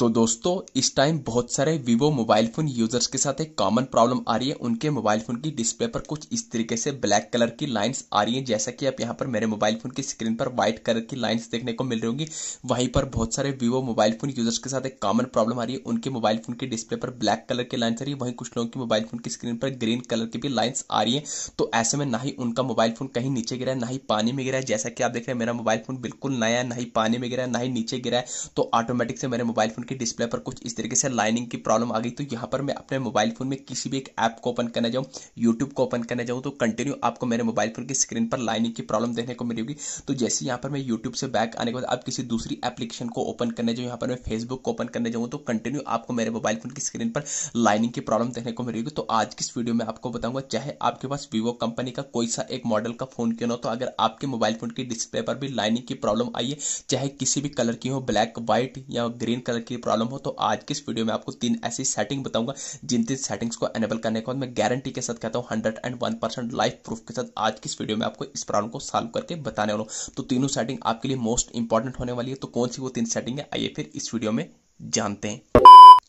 तो दोस्तों इस टाइम बहुत सारे वीवो मोबाइल फ़ोन यूजर्स के साथ एक कॉमन प्रॉब्लम आ रही है उनके मोबाइल फ़ोन की डिस्प्ले पर कुछ इस तरीके से ब्लैक कलर की लाइंस आ रही हैं जैसा कि आप यहाँ पर मेरे मोबाइल फ़ोन की स्क्रीन पर व्हाइट कलर की लाइंस देखने को मिल रही होंगी वहीं पर बहुत सारे वीवो मोबाइल फ़ोन यूजर्स के साथ एक कॉमन प्रॉब्लम आ रही है उनके मोबाइल फ़ोन की डिस्प्ले पर ब्लैक कलर की लाइन्स आ रही है वहीं कुछ लोगों की मोबाइल फ़ोन की स्क्रीन पर ग्रीन कलर की भी लाइन्स आ रही है तो ऐसे में ना ही उनका मोबाइल फ़ोन कहीं नीचे गिरा है ना ही पानी में गिरा है जैसा कि आप देख रहे हैं मेरा मोबाइल फ़ोन बिल्कुल नया है ना ही पानी में गिरा है ना ही नीचे गिरा है तो ऑटोमेटिक से मेरे मोबाइल फ़ोन की डिस्प्ले पर कुछ इस तरीके से लाइनिंग की प्रॉब्लम आ गई तो यहाँ पर मैं अपने मोबाइल फ़ोन में किसी भी एक ऐप को ओपन करने जाऊँ यूट्यूब को ओपन करने जाऊँ तो कंटिन्यू आपको मेरे मोबाइल फ़ोन की स्क्रीन पर लाइनिंग की प्रॉब्लम देखने को मिली होगी तो जैसे यहाँ पर मैं यूट्यूब से बैक आने के बाद आप किसी दूसरी एप्लीकेशन को ओपन करने जाऊँ यहाँ पर मैं फेसबुक को ओपन करने जाऊँ तो कंटिन्यू आपको मेरे मोबाइल फ़ोन की स्क्रीन पर लाइनिंग की प्रॉब्लम देखने को मिलेगी तो आज की इस वीडियो में आपको बताऊंगा चाहे आपके पास वीवो कंपनी का कोई सा एक मॉडल का फ़ोन क्यों ना तो अगर आपके मोबाइल फ़ोन की डिस्प्ले पर भी लाइनिंग की प्रॉब्लम आई है चाहे किसी भी कलर की हो ब्लैक व्हाइट या ग्रीन कलर की ये प्रॉब्लम हो तो आज की इस वीडियो में आपको तीन ऐसी सेटिंग बताऊंगा जिन तीन सेटिंग्स को एनेबल करने के बाद मैं गारंटी के साथ कहता हूँ hundred and one percent life proof के साथ आज की इस वीडियो में आपको इस प्रॉब्लम को सॉल्व करके बताने वालों तो तीनों सेटिंग आपके लिए मोस्ट इंपॉर्टेंट होने वाली है तो कौन सी वो तीन सेटिंग है आइए फिर इस वीडियो में जानते हैं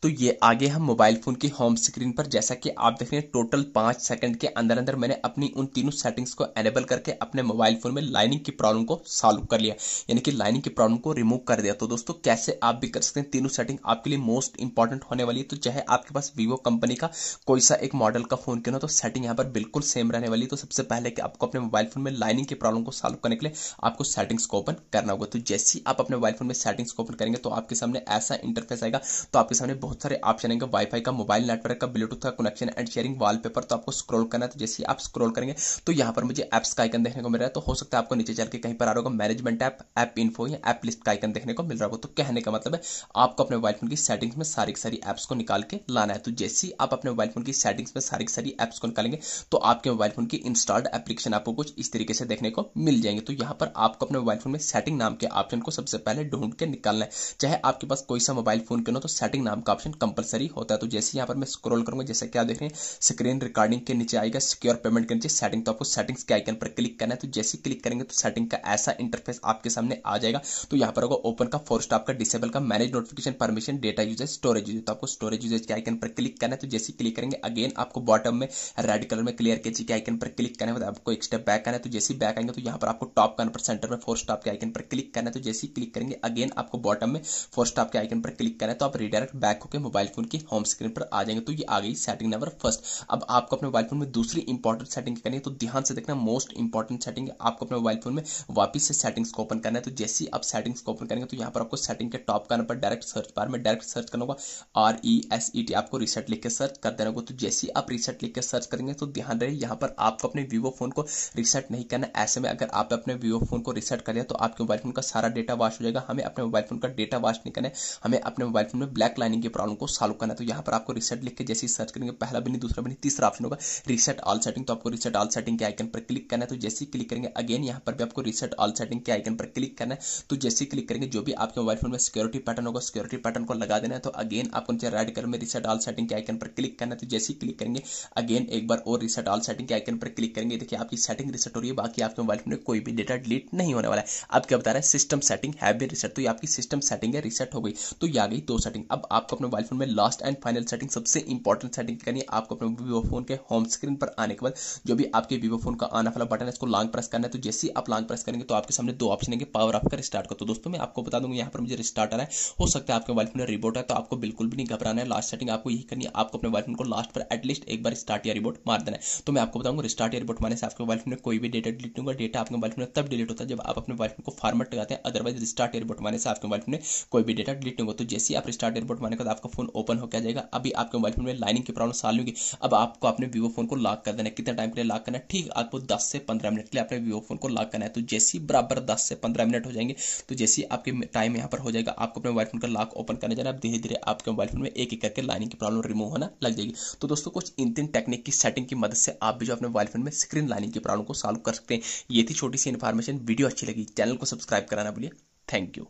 तो ये आगे हम मोबाइल फ़ोन की होम स्क्रीन पर जैसा कि आप देख रहे हैं टोटल पांच सेकंड के अंदर अंदर मैंने अपनी उन तीनों सेटिंग्स को एनेबल करके अपने मोबाइल फ़ोन में लाइनिंग की प्रॉब्लम को सॉल्व कर लिया यानी कि लाइनिंग की प्रॉब्लम को रिमूव कर दिया तो दोस्तों कैसे आप भी कर सकते हैं तीनों सेटिंग आपके लिए मोस्ट इंपॉर्टेंट होने वाली है तो चाहे आपके पास वीवो कंपनी का कोई सा एक मॉडल का फ़ोन क्यों ना तो सेटिंग यहाँ पर बिल्कुल सेम रहने वाली तो सबसे पहले कि आपको अपने मोबाइल फ़ोन में लाइनिंग की प्रॉब्लम को सॉल्व करने के लिए आपको सेटिंग्स को ओपन करना होगा तो जैसे ही आप अपने मोबाइल फ़ोन में सेटिंग्स को ओपन करेंगे तो आपके सामने ऐसा इंटरफेस आएगा तो आपके सामने बहुत बहुत सारे ऑप्शन आएंगे वाईफाई का मोबाइल नेटवर्क का ब्लूटूथ का कनेक्शन एंड शेयरिंग वॉलपेपर तो आपको स्क्रॉल करना है तो जैसे आप स्क्रॉल करेंगे तो यहाँ पर मुझे एप्स का आइकन देखने को मिल रहा है तो हो सकता है आपको नीचे चल के कहीं पर आ रहा होगा मैनेजमेंट ऐप ऐप इन्फो या एप लिस्ट का आइकन देखने को मिल रहा होगा तो कहने का मतलब है आपको अपने मोबाइल फोन की सेटिंग्स में सारी सारी एप्स को निकाल के लाना है तो जैसे ही आप अपने मोबाइल फोन की सेटिंग्स में सारी सारी एप्स को निकालेंगे तो आपके मोबाइल फोन की इंस्टॉल्ड एप्लीकेशन आपको कुछ इस तरीके से देखने को मिल जाएंगे तो यहाँ पर आपको अपने मोबाइल फोन में सेटिंग नाम के ऑप्शन को सबसे पहले ढूंढ के निकालना है चाहे आपके पास कोई सा मोबाइल फोन क्यों ना तो सेटिंग नाम का ऑप्शन कंपलसरी होता है तो जैसे यहाँ पर मैं स्क्रॉल करूंगा जैसे क्या देख रहे हैं स्क्रीन रिकॉर्डिंग के नीचे आएगा सिक्योर पेमेंट के नीचे सेटिंग तो आपको सेटिंग्स के आइकन पर क्लिक करना है तो जैसे क्लिक करेंगे तो सेटिंग का ऐसा इंटरफेस आपके सामने आ जाएगा तो यहाँ पर होगा ओपन का फोर स्टाफ का डिसेबल का manage notification permission data usage storage use तो आपको स्टोरेज यूजेज के आइकन पर क्लिक करना है तो जैसे क्लिक करेंगे अगेन आपको बॉटम में रेड कलर में क्लियर के जी के आइकन पर क्लिक करना है मतलब आपको एक स्टेप बैक करना है तो जैसे बैक आएंगे तो यहाँ पर आपको टॉप कॉर्नर पर सेंटर में फोर स्टाफ के आइकन पर क्लिक करना है तो जैसे क्लिक करेंगे अगेन आपको बॉटम में फोर स्टाफ के आइकन पर क्लिक करना है तो आप रिडायरेक्ट बैक आपके मोबाइल फोन की होम स्क्रीन पर आ जाएंगे तो ये आ गई सेटिंग नंबर फर्स्ट अब आपको अपने मोबाइल फोन में दूसरी इंपॉर्टेंट सेटिंग करनी है तो ध्यान से देखना मोस्ट इंपॉर्टेंट सेटिंग आपको अपने मोबाइल फोन में वापस से सेटिंग्स को ओपन करना है तो जैसे ही आप सेटिंग्स को ओपन करेंगे तो यहाँ पर आपको सेटिंग के टॉप करने पर डायरेक्ट सर्च बार में डायरेक्ट सर्च करना होगा R E S E T आपको रिसेट लिख के सर्च कर देना होगा तो जैसे ही आप रिसेट लिख के सर्च करेंगे तो ध्यान रहे यहाँ पर आपको अपने वीवो फोन को रिसेट नहीं करना ऐसे में अगर आप अपने वीवो फोन को रिसेट कर लिया तो आपके मोबाइल फोन का सारा डेटा वॉश हो जाएगा हमें अपने मोबाइल फोन का डेटा वॉश नहीं करना है हमें अपने मोबाइल फोन में ब्लैक लाइनिंग की प्रॉब्लम को सॉल्व करना है तो यहाँ पर आपको रिसेट लिख के जैसे ही सर्च करेंगे पहला बनी दूसरा बनी तीसरा ऑप्शन होगा रिसेट ऑल सेटिंग तो आपको रिसेट ऑल सेटिंग के आइकन पर क्लिक करना है तो जैसे ही क्लिक करेंगे अगेन यहाँ पर भी आपको रिसेट ऑल सेटिंग के आइकन पर क्लिक करना है तो जैसे ही क्लिक करेंगे जो भी आपके मोबाइल फोन में सिक्योरिटी पैटर्न होगा सिक्योरिटी पैटर्न को लगा देना है तो अगेन आपको नीचे राइट कर में रिसेट ऑल सेटिंग के आइकन पर क्लिक करना है तो जैसे ही क्लिक करेंगे अगेन एक बार और रिसेट ऑल सेटिंग के आइकन पर क्लिक करेंगे देखिए आपकी सेटिंग रिसेट हो रही है बाकी आपके मोबाइल फोन में कोई भी डेटा डिलीट नहीं होने वाला है आप क्या बता रहा है सिस्टम सेटिंग है रिसेट तो ये आपकी सिस्टम सेटिंग है रिसेट हो गई तो ये आ गई दो सेटिंग अब आपको अपने मोबाइल फोन में लास्ट एंड फाइनल सेटिंग सबसे इंपॉर्टेंट सेटिंग करनी है आपको अपने वीवो फोन के होम स्क्रीन पर आने के बाद जो भी आपके वीवो फोन का आना वाला बटन है इसको लॉन्ग प्रेस करना है तो जैसे ही आप लॉन्ग प्रेस करेंगे तो आपके सामने दो ऑप्शन है पावर ऑफ कर स्टार्ट करो तो दोस्तों मैं आपको बता दूंगा यहाँ पर मुझे रिस्टार्ट आ रहा है हो सकता है आपके मोबाइल फोन में रिबोट है तो आपको बिल्कुल भी नहीं घबराना है लास्ट सेटिंग आपको यही करनी है आपको अपने मोबाइल फोन को लास्ट पर एटलीस्ट एक बार स्टार्ट या रिबोट मार देना है तो मैं आपको बताऊंगा रिस्टार्ट या रिबोट मारने से आपके मोबाइल फोन में कोई भी डेटा डिलीट नहीं होगा डेटा आपके मोबाइल फोन में तब डिलीट होता है जब आप अपने मोबाइल फोन को फॉर्मेट लगाते हैं अदरवाइज रिस्टार्ट एयरबोट मारने से आपके मोबाइल फोन में कोई भी डेटा डिलीट नहीं होगा तो जैसे आप रिस्टार्ट एयरबोट मारने के आपका फोन ओपन होकर जाएगा अभी आपके मोबाइल फोन में लाइनिंग की प्रॉब्लम साल होगी अब आपको अपने वीवो फोन को लॉक कर देना है कितने टाइम के लिए लॉक करना है ठीक आपको दस से पंद्रह मिनट के लिए अपने वीवो फोन को लॉक करना है तो जैसे ही बराबर दस से पंद्रह मिनट हो जाएंगे तो जैसे ही आपके टाइम यहाँ पर हो जाएगा आपको अपने मोबाइल फोन का लॉक ओपन करने जाना धीरे धीरे आपके मोबाइल फोन में एक एक करके लाइनिंग की प्रॉब्लम रिमूव होना लग जाएगी तो दोस्तों कुछ इन तीन टेक्निक की सेटिंग की मदद से आप भी जो अपने मोबाइल फोन में स्क्रीन लाइनिंग की प्रॉब्लम को सॉल्व कर सकते हैं ये थी छोटी सी इन्फॉर्मेशन वीडियो अच्छी लगी चैनल को सब्सक्राइब कराना बोलिए थैंक यू